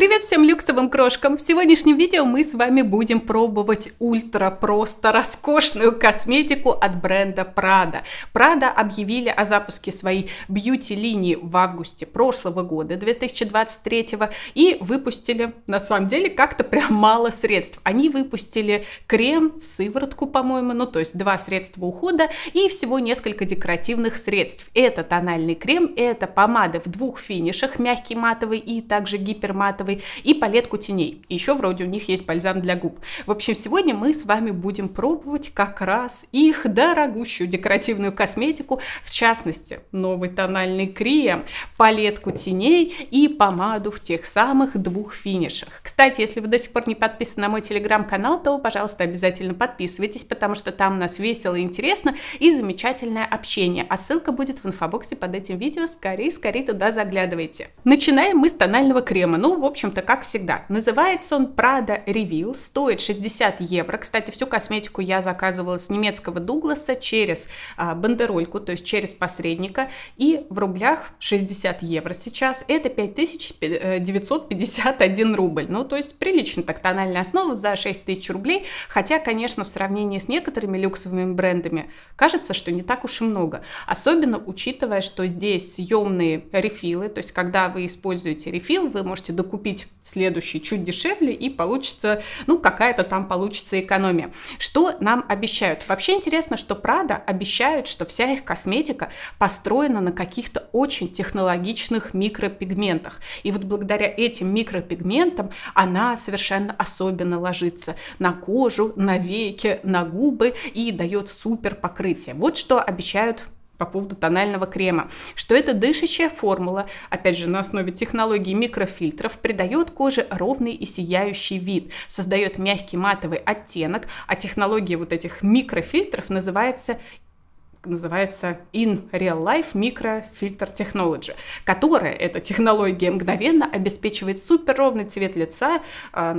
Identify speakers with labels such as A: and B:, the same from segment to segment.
A: Привет всем люксовым крошкам! В сегодняшнем видео мы с вами будем пробовать ультра просто роскошную косметику от бренда Prada. Prada объявили о запуске своей бьюти-линии в августе прошлого года, 2023, и выпустили, на самом деле, как-то прям мало средств. Они выпустили крем, сыворотку, по-моему, ну то есть два средства ухода и всего несколько декоративных средств. Это тональный крем, это помада в двух финишах, мягкий матовый и также гиперматовый матовый, и палетку теней. еще вроде у них есть бальзам для губ. В общем, сегодня мы с вами будем пробовать как раз их дорогущую декоративную косметику, в частности, новый тональный крем, палетку теней и помаду в тех самых двух финишах. Кстати, если вы до сих пор не подписаны на мой телеграм-канал, то, пожалуйста, обязательно подписывайтесь, потому что там у нас весело, интересно и замечательное общение. А ссылка будет в инфобоксе под этим видео. Скорее, скорее туда заглядывайте. Начинаем мы с тонального крема. Ну, в общем, общем-то, как всегда. Называется он Prada Reveal, стоит 60 евро. Кстати, всю косметику я заказывала с немецкого Дугласа через а, бандерольку, то есть через посредника. И в рублях 60 евро сейчас это 5951 э, рубль. Ну, то есть прилично так тональная основа за 6000 рублей. Хотя, конечно, в сравнении с некоторыми люксовыми брендами кажется, что не так уж и много. Особенно учитывая, что здесь съемные рефилы, то есть когда вы используете рефил, вы можете докупить купить следующий чуть дешевле и получится, ну, какая-то там получится экономия. Что нам обещают? Вообще интересно, что Prada обещают, что вся их косметика построена на каких-то очень технологичных микропигментах. И вот благодаря этим микропигментам она совершенно особенно ложится на кожу, на веки, на губы и дает супер покрытие. Вот что обещают по поводу тонального крема, что эта дышащая формула, опять же на основе технологии микрофильтров, придает коже ровный и сияющий вид, создает мягкий матовый оттенок, а технология вот этих микрофильтров называется называется In Real Life Microfilter Technology, которая, эта технология, мгновенно обеспечивает суперровный цвет лица, а,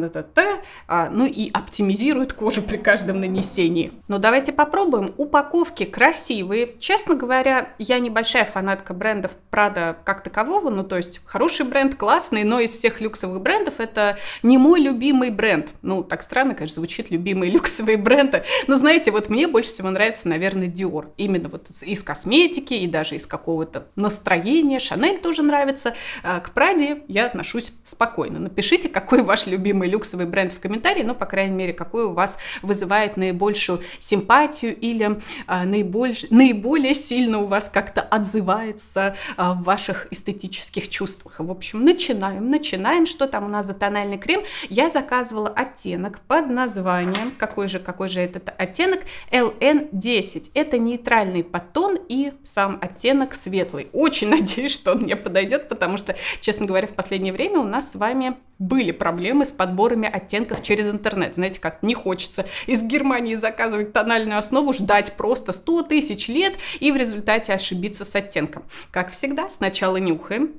A: а, ну и оптимизирует кожу при каждом нанесении. Но давайте попробуем. Упаковки красивые. Честно говоря, я небольшая фанатка брендов Prada как такового, ну то есть хороший бренд, классный, но из всех люксовых брендов это не мой любимый бренд. Ну, так странно, конечно, звучит любимые люксовые бренды, но знаете, вот мне больше всего нравится, наверное, Dior. И именно вот из косметики и даже из какого-то настроения. Шанель тоже нравится. А, к Праде я отношусь спокойно. Напишите, какой ваш любимый люксовый бренд в комментарии, ну, по крайней мере, какой у вас вызывает наибольшую симпатию или а, наибольш... наиболее сильно у вас как-то отзывается а, в ваших эстетических чувствах. В общем, начинаем, начинаем. Что там у нас за тональный крем? Я заказывала оттенок под названием, какой же, какой же этот оттенок? LN10. Это нейтральный нейтральный подтон и сам оттенок светлый. Очень надеюсь, что он мне подойдет, потому что, честно говоря, в последнее время у нас с вами были проблемы с подборами оттенков через интернет. Знаете, как не хочется из Германии заказывать тональную основу, ждать просто 100 тысяч лет и в результате ошибиться с оттенком. Как всегда, сначала нюхаем.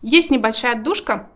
A: Есть небольшая отдушка,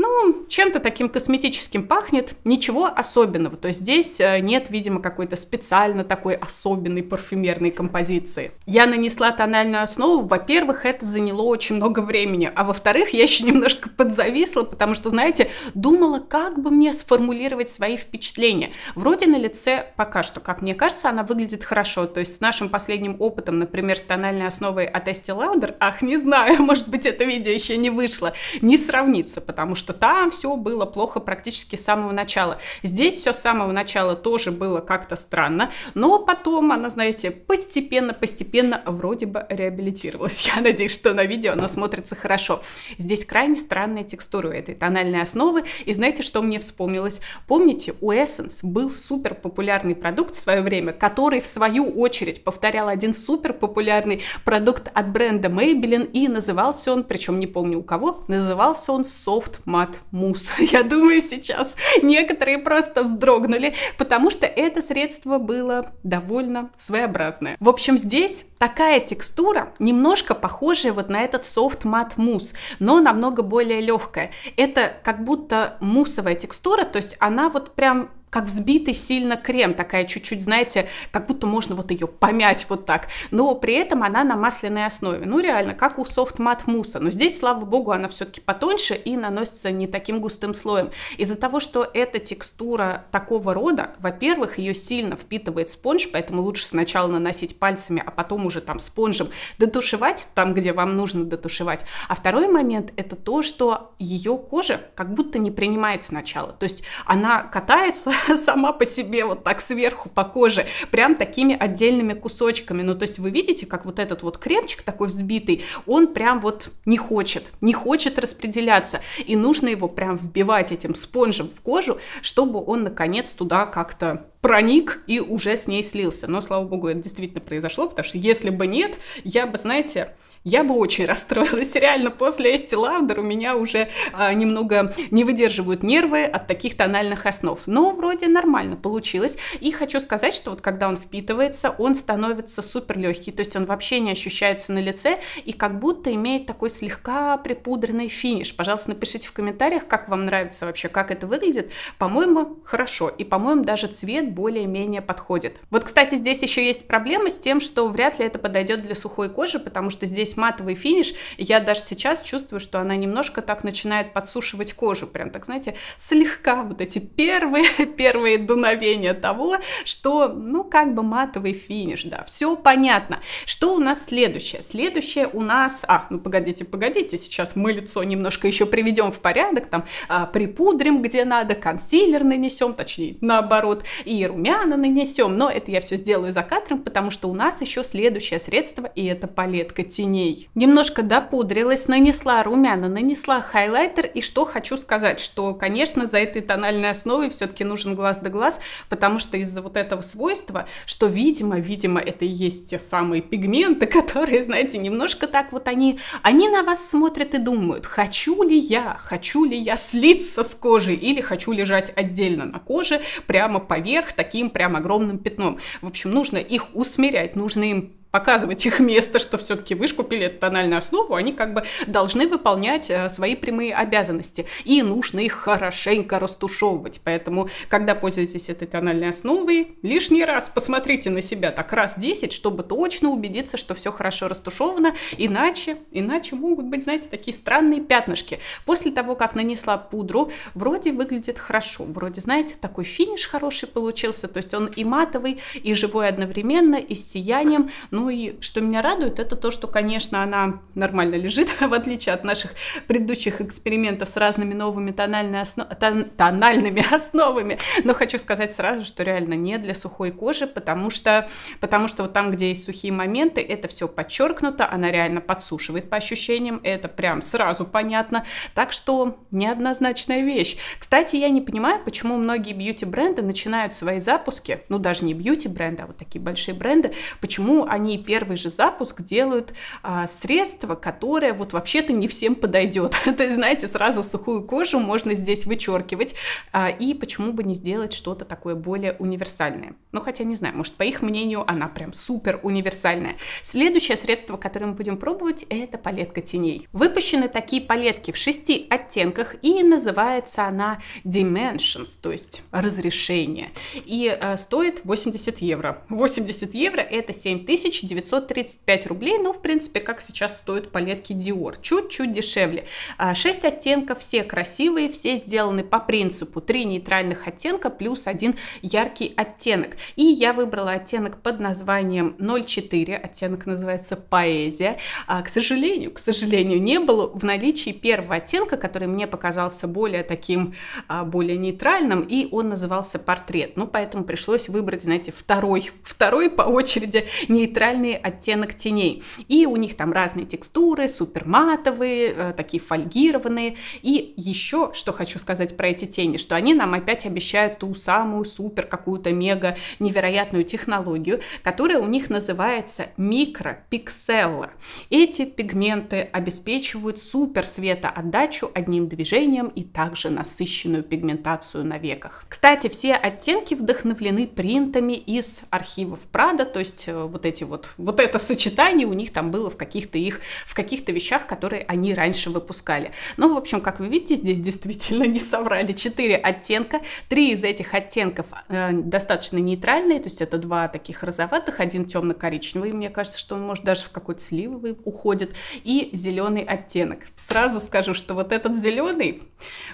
A: ну, чем-то таким косметическим пахнет, ничего особенного. То есть здесь э, нет, видимо, какой-то специально такой особенной парфюмерной композиции. Я нанесла тональную основу, во-первых, это заняло очень много времени, а во-вторых, я еще немножко подзависла, потому что, знаете, думала, как бы мне сформулировать свои впечатления. Вроде на лице пока что, как мне кажется, она выглядит хорошо. То есть с нашим последним опытом, например, с тональной основой от Estee Lauder, ах, не знаю, может быть, это видео еще не вышло, не сравнится, потому что что там все было плохо практически с самого начала. Здесь все с самого начала тоже было как-то странно, но потом она, знаете, постепенно-постепенно вроде бы реабилитировалась. Я надеюсь, что на видео оно смотрится хорошо. Здесь крайне странная текстура у этой тональной основы, и знаете, что мне вспомнилось? Помните, у Essence был супер популярный продукт в свое время, который в свою очередь повторял один супер популярный продукт от бренда Maybelline, и назывался он, причем не помню у кого, назывался он Soft Matte аромат мусс. Я думаю, сейчас некоторые просто вздрогнули, потому что это средство было довольно своеобразное. В общем, здесь такая текстура, немножко похожая вот на этот софт мат мус но намного более легкая. Это как будто мусовая текстура, то есть она вот прям как взбитый сильно крем, такая чуть-чуть, знаете, как будто можно вот ее помять вот так, но при этом она на масляной основе, ну реально, как у софт-мат мусса, но здесь, слава богу, она все-таки потоньше и наносится не таким густым слоем. Из-за того, что эта текстура такого рода, во-первых, ее сильно впитывает спонж, поэтому лучше сначала наносить пальцами, а потом уже там спонжем дотушевать, там, где вам нужно дотушевать. А второй момент, это то, что ее кожа как будто не принимает сначала, то есть она катается, сама по себе вот так сверху по коже, прям такими отдельными кусочками. Ну, то есть вы видите, как вот этот вот кремчик такой взбитый, он прям вот не хочет, не хочет распределяться. И нужно его прям вбивать этим спонжем в кожу, чтобы он наконец туда как-то проник и уже с ней слился. Но, слава богу, это действительно произошло, потому что если бы нет, я бы, знаете, я бы очень расстроилась. Реально, после Эсти Лавдер у меня уже а, немного не выдерживают нервы от таких тональных основ. Но вроде нормально получилось. И хочу сказать, что вот когда он впитывается, он становится супер легкий, то есть он вообще не ощущается на лице и как будто имеет такой слегка припудренный финиш. Пожалуйста, напишите в комментариях, как вам нравится вообще, как это выглядит. По-моему, хорошо. И, по-моему, даже цвет более-менее подходит. Вот, кстати, здесь еще есть проблема с тем, что вряд ли это подойдет для сухой кожи, потому что здесь здесь матовый финиш, я даже сейчас чувствую, что она немножко так начинает подсушивать кожу, прям так, знаете, слегка вот эти первые, первые дуновения того, что, ну, как бы матовый финиш, да, все понятно. Что у нас следующее? Следующее у нас, а, ну, погодите, погодите, сейчас мы лицо немножко еще приведем в порядок, там, а, припудрим где надо, консилер нанесем, точнее, наоборот, и румяна нанесем, но это я все сделаю за кадром, потому что у нас еще следующее средство, и это палетка теней теней. Немножко допудрилась, нанесла румяна, нанесла хайлайтер. И что хочу сказать, что, конечно, за этой тональной основой все-таки нужен глаз да глаз, потому что из-за вот этого свойства, что, видимо, видимо, это и есть те самые пигменты, которые, знаете, немножко так вот они, они на вас смотрят и думают, хочу ли я, хочу ли я слиться с кожей или хочу лежать отдельно на коже, прямо поверх таким прям огромным пятном. В общем, нужно их усмирять, нужно им показывать их место, что все-таки вы же купили эту тональную основу, они как бы должны выполнять э, свои прямые обязанности. И нужно их хорошенько растушевывать. Поэтому, когда пользуетесь этой тональной основой, лишний раз посмотрите на себя так раз 10, чтобы точно убедиться, что все хорошо растушевано. Иначе, иначе могут быть, знаете, такие странные пятнышки. После того, как нанесла пудру, вроде выглядит хорошо. Вроде, знаете, такой финиш хороший получился. То есть он и матовый, и живой одновременно, и с сиянием. Ну, ну и что меня радует, это то, что, конечно, она нормально лежит, в отличие от наших предыдущих экспериментов с разными новыми тональными, осно... тон... тональными основами. Но хочу сказать сразу, что реально не для сухой кожи, потому что, потому что вот там, где есть сухие моменты, это все подчеркнуто, она реально подсушивает по ощущениям, это прям сразу понятно. Так что неоднозначная вещь. Кстати, я не понимаю, почему многие бьюти-бренды начинают свои запуски, ну даже не бьюти-бренды, а вот такие большие бренды, почему они они первый же запуск делают а, средство, которое вот вообще-то не всем подойдет. То есть, знаете, сразу сухую кожу можно здесь вычеркивать. А, и почему бы не сделать что-то такое более универсальное? Ну, хотя не знаю, может, по их мнению, она прям супер универсальная. Следующее средство, которое мы будем пробовать, это палетка теней. Выпущены такие палетки в шести оттенках, и называется она Dimensions, то есть разрешение. И э, стоит 80 евро. 80 евро это 7000 1935 рублей, ну, в принципе, как сейчас стоят палетки Dior, чуть-чуть дешевле. 6 а, оттенков, все красивые, все сделаны по принципу 3 нейтральных оттенка плюс один яркий оттенок. И я выбрала оттенок под названием 04, оттенок называется «Поэзия». А, к сожалению, к сожалению, не было в наличии первого оттенка, который мне показался более таким, а, более нейтральным, и он назывался «Портрет». Ну, поэтому пришлось выбрать, знаете, второй, второй по очереди нейтральный принципиальный оттенок теней. И у них там разные текстуры, супер матовые э, такие фольгированные. И еще, что хочу сказать про эти тени, что они нам опять обещают ту самую супер какую-то мега невероятную технологию, которая у них называется микропикселла. Эти пигменты обеспечивают супер светоотдачу одним движением и также насыщенную пигментацию на веках. Кстати, все оттенки вдохновлены принтами из архивов Прада, то есть э, вот эти вот вот, вот это сочетание у них там было в каких-то их, в каких-то вещах, которые они раньше выпускали. Ну, в общем, как вы видите, здесь действительно не соврали. Четыре оттенка, три из этих оттенков э, достаточно нейтральные, то есть это два таких розоватых, один темно-коричневый, мне кажется, что он может даже в какой-то сливовый уходит, и зеленый оттенок. Сразу скажу, что вот этот зеленый,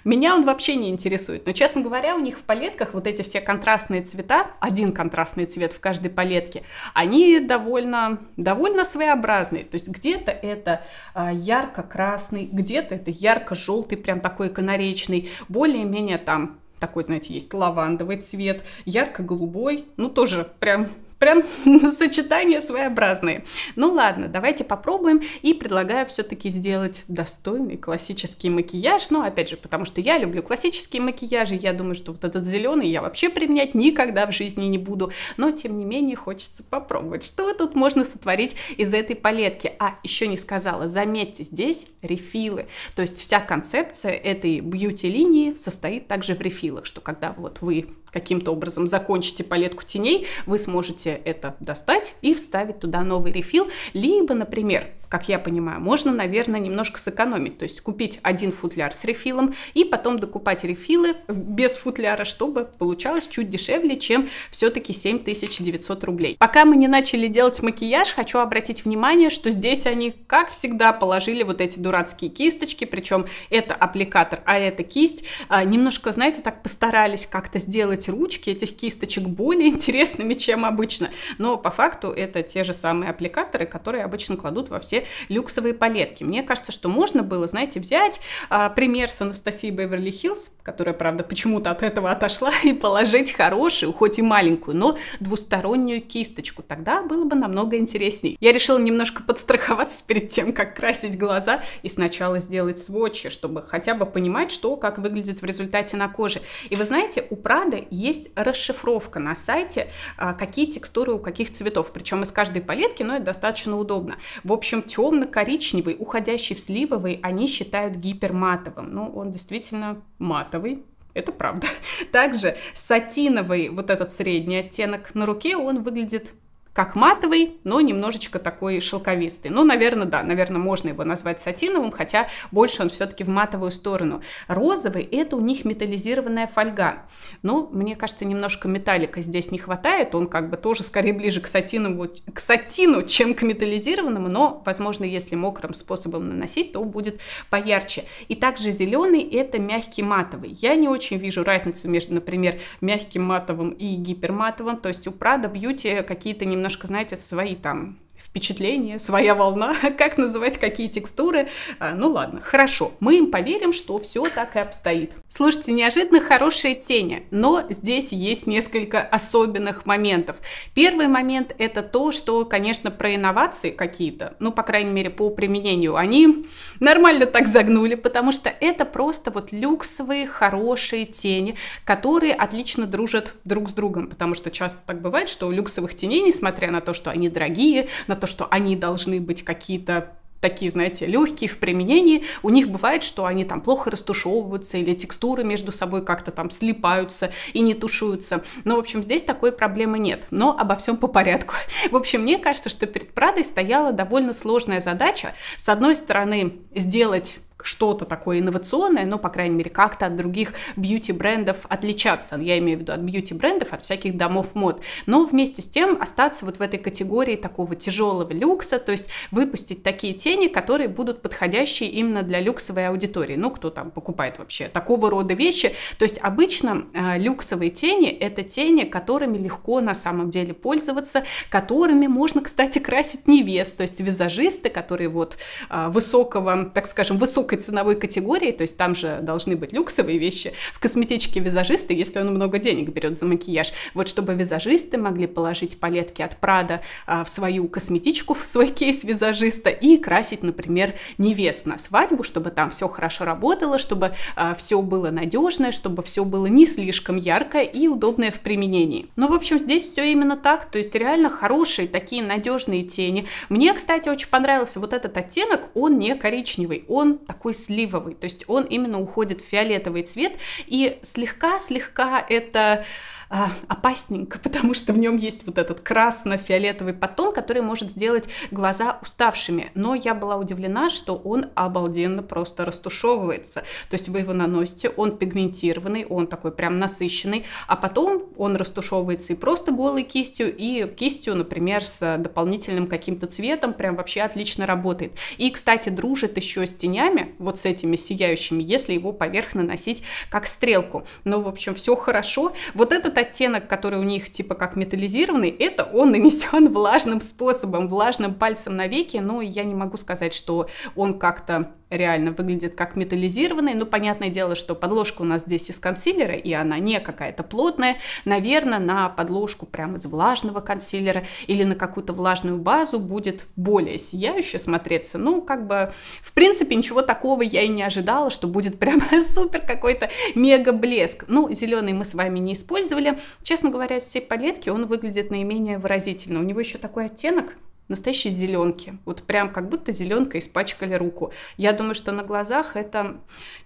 A: меня он вообще не интересует, но, честно говоря, у них в палетках вот эти все контрастные цвета, один контрастный цвет в каждой палетке, они довольно довольно, довольно своеобразные. То есть где-то это а, ярко-красный, где-то это ярко-желтый, прям такой канаречный, более-менее там такой, знаете, есть лавандовый цвет, ярко-голубой, ну тоже прям Прям сочетания своеобразные. Ну ладно, давайте попробуем. И предлагаю все-таки сделать достойный классический макияж. Но ну, опять же, потому что я люблю классические макияжи. Я думаю, что вот этот зеленый я вообще применять никогда в жизни не буду. Но тем не менее хочется попробовать. Что тут можно сотворить из этой палетки? А, еще не сказала, заметьте, здесь рефилы. То есть вся концепция этой бьюти-линии состоит также в рефилах, что когда вот вы каким-то образом закончите палетку теней, вы сможете это достать и вставить туда новый рефил. Либо, например, как я понимаю, можно, наверное, немножко сэкономить. То есть купить один футляр с рефилом и потом докупать рефилы без футляра, чтобы получалось чуть дешевле, чем все-таки 7900 рублей. Пока мы не начали делать макияж, хочу обратить внимание, что здесь они, как всегда, положили вот эти дурацкие кисточки, причем это аппликатор, а это кисть. А, немножко, знаете, так постарались как-то сделать делать ручки этих кисточек более интересными, чем обычно. Но по факту это те же самые аппликаторы, которые обычно кладут во все люксовые палетки. Мне кажется, что можно было, знаете, взять а, пример с Анастасией Беверли-Хиллз, которая, правда, почему-то от этого отошла, и положить хорошую, хоть и маленькую, но двустороннюю кисточку. Тогда было бы намного интересней. Я решила немножко подстраховаться перед тем, как красить глаза, и сначала сделать сводчи, чтобы хотя бы понимать, что как выглядит в результате на коже. И вы знаете, у Прады есть расшифровка на сайте, а, какие текстуры у каких цветов, причем из каждой палетки, но это достаточно удобно. В общем, темно-коричневый, уходящий в сливовый, они считают гиперматовым. Ну, он действительно матовый, это правда. Также сатиновый вот этот средний оттенок на руке, он выглядит как матовый, но немножечко такой шелковистый. Ну, наверное, да, наверное, можно его назвать сатиновым, хотя больше он все-таки в матовую сторону. Розовый – это у них металлизированная фольга. Но, мне кажется, немножко металлика здесь не хватает, он как бы тоже скорее ближе к сатинову, к сатину, чем к металлизированному, но, возможно, если мокрым способом наносить, то будет поярче. И также зеленый – это мягкий матовый. Я не очень вижу разницу между, например, мягким матовым и гиперматовым, то есть у Prada Beauty какие-то немного немножко, знаете, свои там впечатление, своя волна, как называть какие текстуры. А, ну ладно, хорошо, мы им поверим, что все так и обстоит. Слушайте, неожиданно хорошие тени, но здесь есть несколько особенных моментов. Первый момент это то, что, конечно, про инновации какие-то, ну, по крайней мере, по применению, они нормально так загнули, потому что это просто вот люксовые, хорошие тени, которые отлично дружат друг с другом, потому что часто так бывает, что у люксовых теней, несмотря на то, что они дорогие, на то, то, что они должны быть какие-то такие, знаете, легкие в применении. У них бывает, что они там плохо растушевываются или текстуры между собой как-то там слипаются и не тушуются. Но, в общем, здесь такой проблемы нет. Но обо всем по порядку. В общем, мне кажется, что перед Прадой стояла довольно сложная задача. С одной стороны, сделать что-то такое инновационное, но, по крайней мере, как-то от других бьюти-брендов отличаться. Я имею в виду от бьюти-брендов, от всяких домов мод. Но вместе с тем остаться вот в этой категории такого тяжелого люкса, то есть выпустить такие тени, которые будут подходящие именно для люксовой аудитории. Ну, кто там покупает вообще такого рода вещи. То есть обычно э, люксовые тени – это тени, которыми легко на самом деле пользоваться, которыми можно, кстати, красить невест. То есть визажисты, которые вот э, высокого, так скажем, высокой высокой ценовой категории, то есть там же должны быть люксовые вещи, в косметичке визажисты, если он много денег берет за макияж, вот чтобы визажисты могли положить палетки от Прада в свою косметичку, в свой кейс визажиста и красить, например, невест на свадьбу, чтобы там все хорошо работало, чтобы а, все было надежное, чтобы все было не слишком яркое и удобное в применении. Но, ну, в общем, здесь все именно так, то есть реально хорошие такие надежные тени. Мне, кстати, очень понравился вот этот оттенок, он не коричневый, он такой такой сливовый, то есть он именно уходит в фиолетовый цвет, и слегка-слегка это а, опасненько, потому что в нем есть вот этот красно-фиолетовый потон, который может сделать глаза уставшими. Но я была удивлена, что он обалденно просто растушевывается. То есть вы его наносите, он пигментированный, он такой прям насыщенный, а потом он растушевывается и просто голой кистью, и кистью, например, с дополнительным каким-то цветом, прям вообще отлично работает. И, кстати, дружит еще с тенями, вот с этими сияющими, если его поверх наносить как стрелку. Но, в общем, все хорошо. Вот этот этот оттенок, который у них типа как металлизированный, это он нанесен влажным способом, влажным пальцем на веки, но ну, я не могу сказать, что он как-то реально выглядит как металлизированный, но ну, понятное дело, что подложка у нас здесь из консилера, и она не какая-то плотная, наверное, на подложку прямо из влажного консилера или на какую-то влажную базу будет более сияюще смотреться, ну, как бы, в принципе, ничего такого я и не ожидала, что будет прямо супер какой-то мега блеск, ну, зеленый мы с вами не использовали, были. Честно говоря, из всей палетки он выглядит наименее выразительно. У него еще такой оттенок настоящие зеленки. Вот прям как будто зеленка испачкали руку. Я думаю, что на глазах это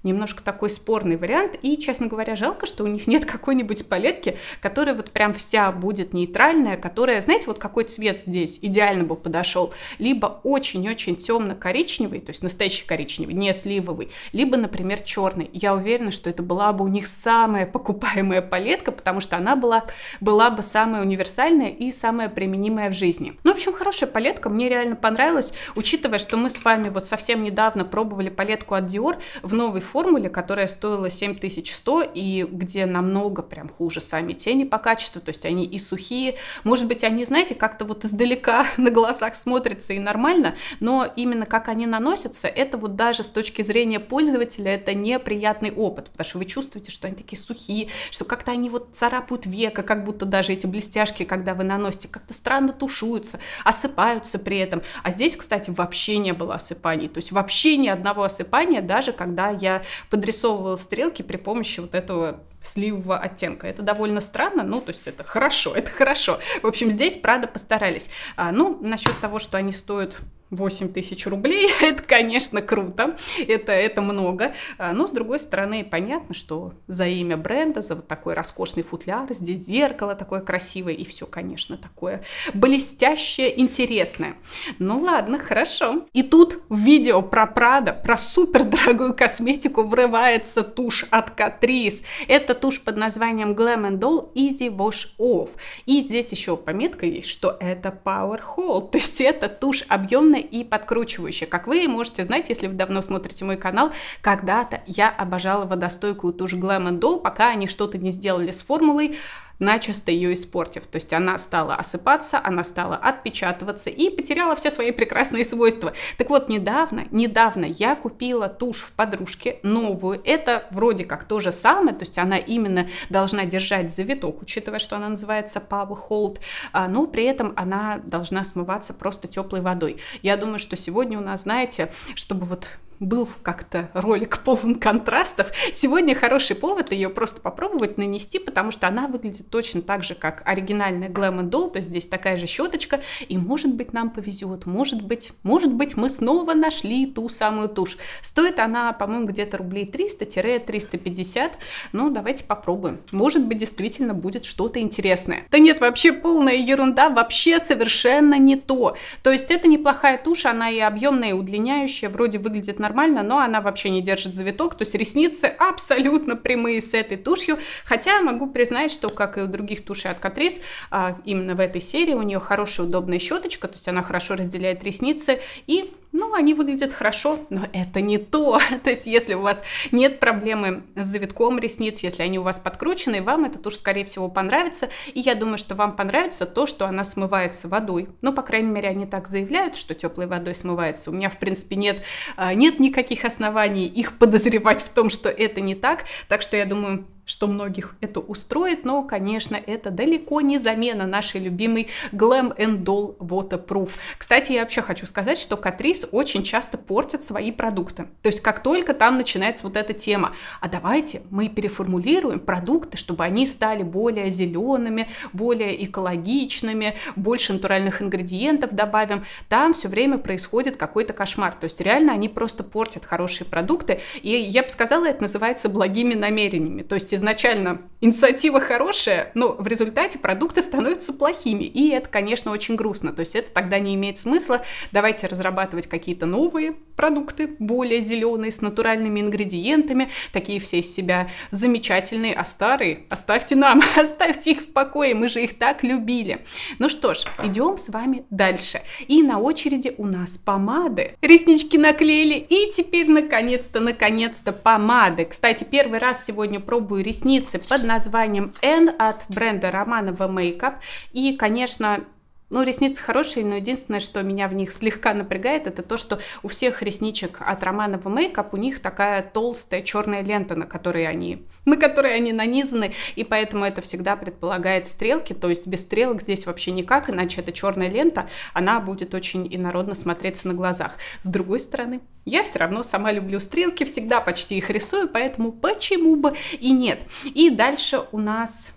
A: немножко такой спорный вариант. И, честно говоря, жалко, что у них нет какой-нибудь палетки, которая вот прям вся будет нейтральная, которая, знаете, вот какой цвет здесь идеально бы подошел. Либо очень-очень темно-коричневый, то есть настоящий коричневый, не сливовый, либо, например, черный. Я уверена, что это была бы у них самая покупаемая палетка, потому что она была, была бы самая универсальная и самая применимая в жизни. Ну, в общем, хорошая хорошая палетка, мне реально понравилась, учитывая, что мы с вами вот совсем недавно пробовали палетку от Dior в новой формуле, которая стоила 7100 и где намного прям хуже сами тени по качеству, то есть они и сухие, может быть, они, знаете, как-то вот издалека на глазах смотрятся и нормально, но именно как они наносятся, это вот даже с точки зрения пользователя это неприятный опыт, потому что вы чувствуете, что они такие сухие, что как-то они вот царапают века, как будто даже эти блестяшки, когда вы наносите, как-то странно тушуются, осыпаются а осыпаются при этом. А здесь, кстати, вообще не было осыпаний. То есть вообще ни одного осыпания, даже когда я подрисовывала стрелки при помощи вот этого сливого оттенка. Это довольно странно, ну, то есть это хорошо, это хорошо. В общем, здесь, правда, постарались. А, ну, насчет того, что они стоят 8 тысяч рублей, это, конечно, круто, это, это много, а, но, с другой стороны, понятно, что за имя бренда, за вот такой роскошный футляр, здесь зеркало такое красивое и все, конечно, такое блестящее, интересное. Ну ладно, хорошо. И тут в видео про Прада, про супер дорогую косметику врывается тушь от Катрис. Это тушь под названием Glam and Doll Easy Wash Off. И здесь еще пометка есть, что это Power Hold, то есть это тушь объемная и подкручивающая. Как вы можете знать, если вы давно смотрите мой канал, когда-то я обожала водостойкую тушь Glam Doll, пока они что-то не сделали с формулой, начисто ее испортив. То есть она стала осыпаться, она стала отпечатываться и потеряла все свои прекрасные свойства. Так вот, недавно, недавно я купила тушь в подружке новую. Это вроде как то же самое, то есть она именно должна держать завиток, учитывая, что она называется Power Hold, а, но при этом она должна смываться просто теплой водой. Я думаю, что сегодня у нас, знаете, чтобы вот был как-то ролик полон контрастов. Сегодня хороший повод ее просто попробовать нанести, потому что она выглядит точно так же, как оригинальная Glam Doll, то есть здесь такая же щеточка, и может быть нам повезет, может быть, может быть мы снова нашли ту самую тушь. Стоит она, по-моему, где-то рублей 300-350, ну давайте попробуем. Может быть действительно будет что-то интересное. Да нет, вообще полная ерунда, вообще совершенно не то. То есть это неплохая тушь, она и объемная, и удлиняющая, вроде выглядит на нормально, но она вообще не держит завиток, то есть ресницы абсолютно прямые с этой тушью, хотя могу признать, что, как и у других тушей от Катрис а, именно в этой серии у нее хорошая удобная щеточка, то есть она хорошо разделяет ресницы и ну, они выглядят хорошо, но это не то. То есть, если у вас нет проблемы с завитком ресниц, если они у вас подкручены, вам это тоже, скорее всего, понравится. И я думаю, что вам понравится то, что она смывается водой. Ну, по крайней мере, они так заявляют, что теплой водой смывается. У меня, в принципе, нет, а, нет никаких оснований их подозревать в том, что это не так. Так что я думаю, что многих это устроит, но, конечно, это далеко не замена нашей любимой Glam and Doll Waterproof. Кстати, я вообще хочу сказать, что Катрис очень часто портит свои продукты. То есть, как только там начинается вот эта тема, а давайте мы переформулируем продукты, чтобы они стали более зелеными, более экологичными, больше натуральных ингредиентов добавим, там все время происходит какой-то кошмар. То есть, реально они просто портят хорошие продукты, и я бы сказала, это называется благими намерениями. То есть, изначально инициатива хорошая, но в результате продукты становятся плохими. И это, конечно, очень грустно. То есть это тогда не имеет смысла. Давайте разрабатывать какие-то новые продукты, более зеленые, с натуральными ингредиентами, такие все из себя замечательные, а старые оставьте нам, оставьте их в покое, мы же их так любили. Ну что ж, идем с вами дальше. И на очереди у нас помады. Реснички наклеили, и теперь наконец-то, наконец-то помады. Кстати, первый раз сегодня пробую ресницы под названием N от бренда Романова Makeup. И, конечно, ну, ресницы хорошие, но единственное, что меня в них слегка напрягает, это то, что у всех ресничек от Романова Мейкап у них такая толстая черная лента, на которой они на которые они нанизаны, и поэтому это всегда предполагает стрелки, то есть без стрелок здесь вообще никак, иначе эта черная лента, она будет очень инородно смотреться на глазах. С другой стороны, я все равно сама люблю стрелки, всегда почти их рисую, поэтому почему бы и нет. И дальше у нас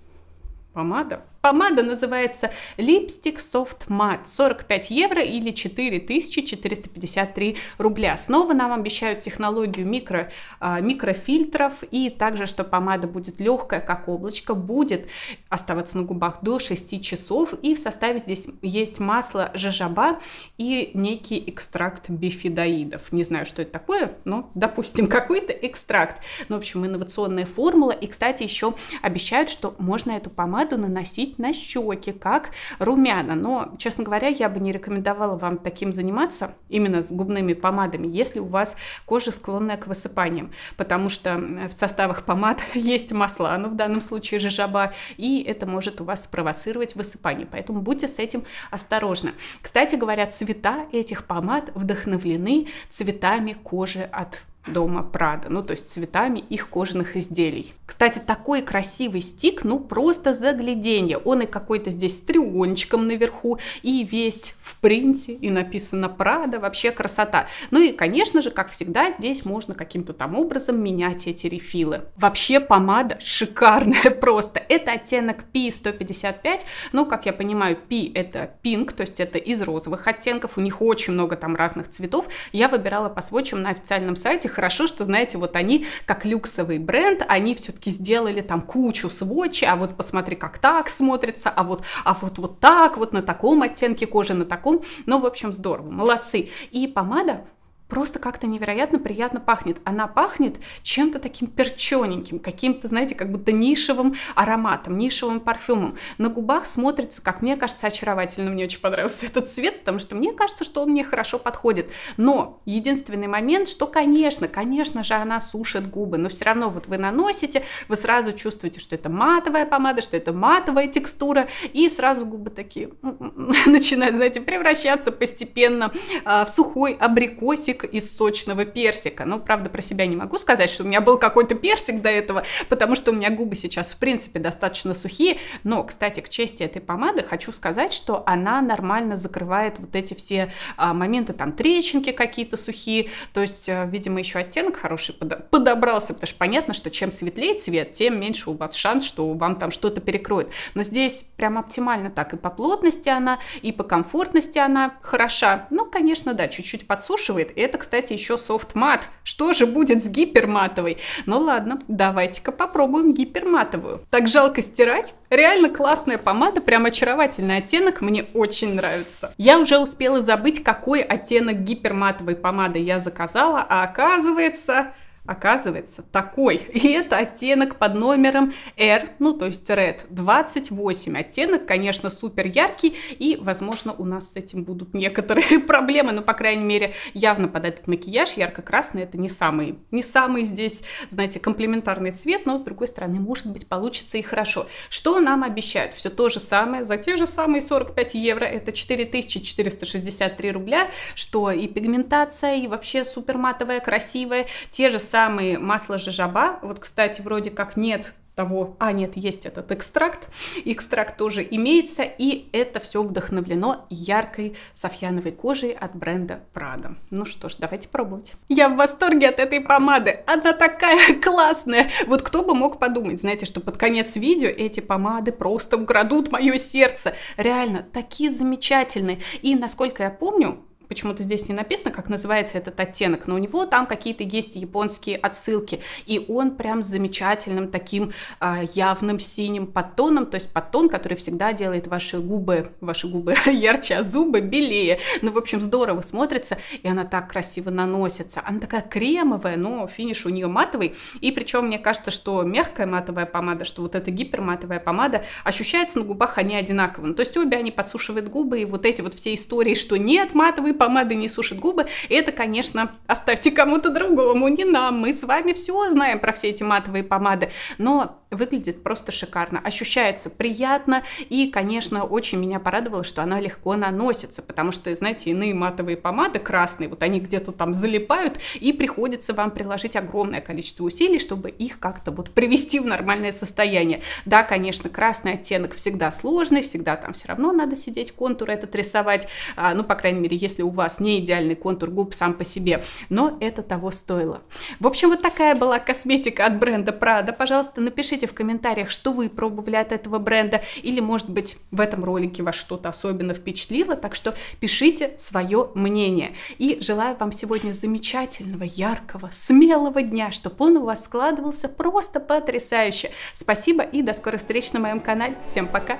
A: помада. Помада называется Lipstick Soft Matte, 45 евро или 4453 рубля. Снова нам обещают технологию микро, а, микрофильтров и также, что помада будет легкая, как облачко, будет оставаться на губах до 6 часов. И в составе здесь есть масло жажаба и некий экстракт бифидоидов. Не знаю, что это такое, но, допустим, какой-то экстракт. Ну, в общем, инновационная формула. И, кстати, еще обещают, что можно эту помаду наносить наносить на щеки, как румяна. Но, честно говоря, я бы не рекомендовала вам таким заниматься, именно с губными помадами, если у вас кожа склонная к высыпаниям, потому что в составах помад есть масла, ну в данном случае жижаба, и это может у вас спровоцировать высыпание, поэтому будьте с этим осторожны. Кстати говоря, цвета этих помад вдохновлены цветами кожи от дома Прада, ну то есть цветами их кожаных изделий. Кстати, такой красивый стик, ну просто загляденье. Он и какой-то здесь с треугольничком наверху, и весь в принте, и написано Прада, вообще красота. Ну и, конечно же, как всегда, здесь можно каким-то там образом менять эти рефилы. Вообще помада шикарная просто. Это оттенок P155, ну как я понимаю, P это пинг, то есть это из розовых оттенков, у них очень много там разных цветов. Я выбирала по сводчам на официальном сайте, хорошо, что, знаете, вот они как люксовый бренд, они все-таки сделали там кучу сводчей, а вот посмотри, как так смотрится, а вот, а вот, вот так, вот на таком оттенке кожи, на таком. Ну, в общем, здорово, молодцы. И помада просто как-то невероятно приятно пахнет. Она пахнет чем-то таким перчененьким, каким-то, знаете, как будто нишевым ароматом, нишевым парфюмом. На губах смотрится, как мне кажется, очаровательно. Мне очень понравился этот цвет, потому что мне кажется, что он мне хорошо подходит. Но единственный момент, что, конечно, конечно же, она сушит губы, но все равно вот вы наносите, вы сразу чувствуете, что это матовая помада, что это матовая текстура, и сразу губы такие начинают, знаете, превращаться постепенно а, в сухой абрикосик, из сочного персика. Ну, правда, про себя не могу сказать, что у меня был какой-то персик до этого, потому что у меня губы сейчас, в принципе, достаточно сухие. Но, кстати, к чести этой помады хочу сказать, что она нормально закрывает вот эти все а, моменты, там, трещинки какие-то сухие. То есть, а, видимо, еще оттенок хороший под... подобрался, потому что понятно, что чем светлее цвет, тем меньше у вас шанс, что вам там что-то перекроет. Но здесь прям оптимально так и по плотности она, и по комфортности она хороша. Ну, конечно, да, чуть-чуть подсушивает, это это, кстати, еще мат. Что же будет с гиперматовой? Ну ладно, давайте-ка попробуем гиперматовую. Так жалко стирать. Реально классная помада, прям очаровательный оттенок, мне очень нравится. Я уже успела забыть, какой оттенок гиперматовой помады я заказала, а оказывается оказывается такой. И это оттенок под номером R, ну то есть Red 28. Оттенок, конечно, супер яркий и, возможно, у нас с этим будут некоторые проблемы, но, по крайней мере, явно под этот макияж ярко-красный это не самый, не самый здесь, знаете, комплементарный цвет, но, с другой стороны, может быть, получится и хорошо. Что нам обещают? Все то же самое, за те же самые 45 евро, это 4463 рубля, что и пигментация, и вообще супер матовая, красивая, те же самые самые масло жажаба, вот, кстати, вроде как нет того, а нет, есть этот экстракт, экстракт тоже имеется, и это все вдохновлено яркой софьяновой кожей от бренда Prada. Ну что ж, давайте пробовать. Я в восторге от этой помады, она такая классная. Вот кто бы мог подумать, знаете, что под конец видео эти помады просто украдут мое сердце. Реально, такие замечательные. И насколько я помню, почему-то здесь не написано, как называется этот оттенок, но у него там какие-то есть японские отсылки, и он прям замечательным таким а, явным синим подтоном, то есть подтон, который всегда делает ваши губы, ваши губы ярче, а зубы белее, ну, в общем, здорово смотрится, и она так красиво наносится, она такая кремовая, но финиш у нее матовый, и причем мне кажется, что мягкая матовая помада, что вот эта гиперматовая помада, ощущается на губах они одинаково, ну, то есть обе они подсушивают губы, и вот эти вот все истории, что нет матовой помада не сушит губы, это, конечно, оставьте кому-то другому, не нам. Мы с вами все знаем про все эти матовые помады, но выглядит просто шикарно, ощущается приятно и, конечно, очень меня порадовало, что она легко наносится, потому что, знаете, иные матовые помады красные, вот они где-то там залипают и приходится вам приложить огромное количество усилий, чтобы их как-то вот привести в нормальное состояние. Да, конечно, красный оттенок всегда сложный, всегда там все равно надо сидеть контур этот рисовать, а, ну, по крайней мере, если у у вас не идеальный контур губ сам по себе, но это того стоило. В общем, вот такая была косметика от бренда Prada. Пожалуйста, напишите в комментариях, что вы пробовали от этого бренда, или, может быть, в этом ролике вас что-то особенно впечатлило, так что пишите свое мнение. И желаю вам сегодня замечательного, яркого, смелого дня, чтобы он у вас складывался просто потрясающе. Спасибо и до скорых встреч на моем канале. Всем пока!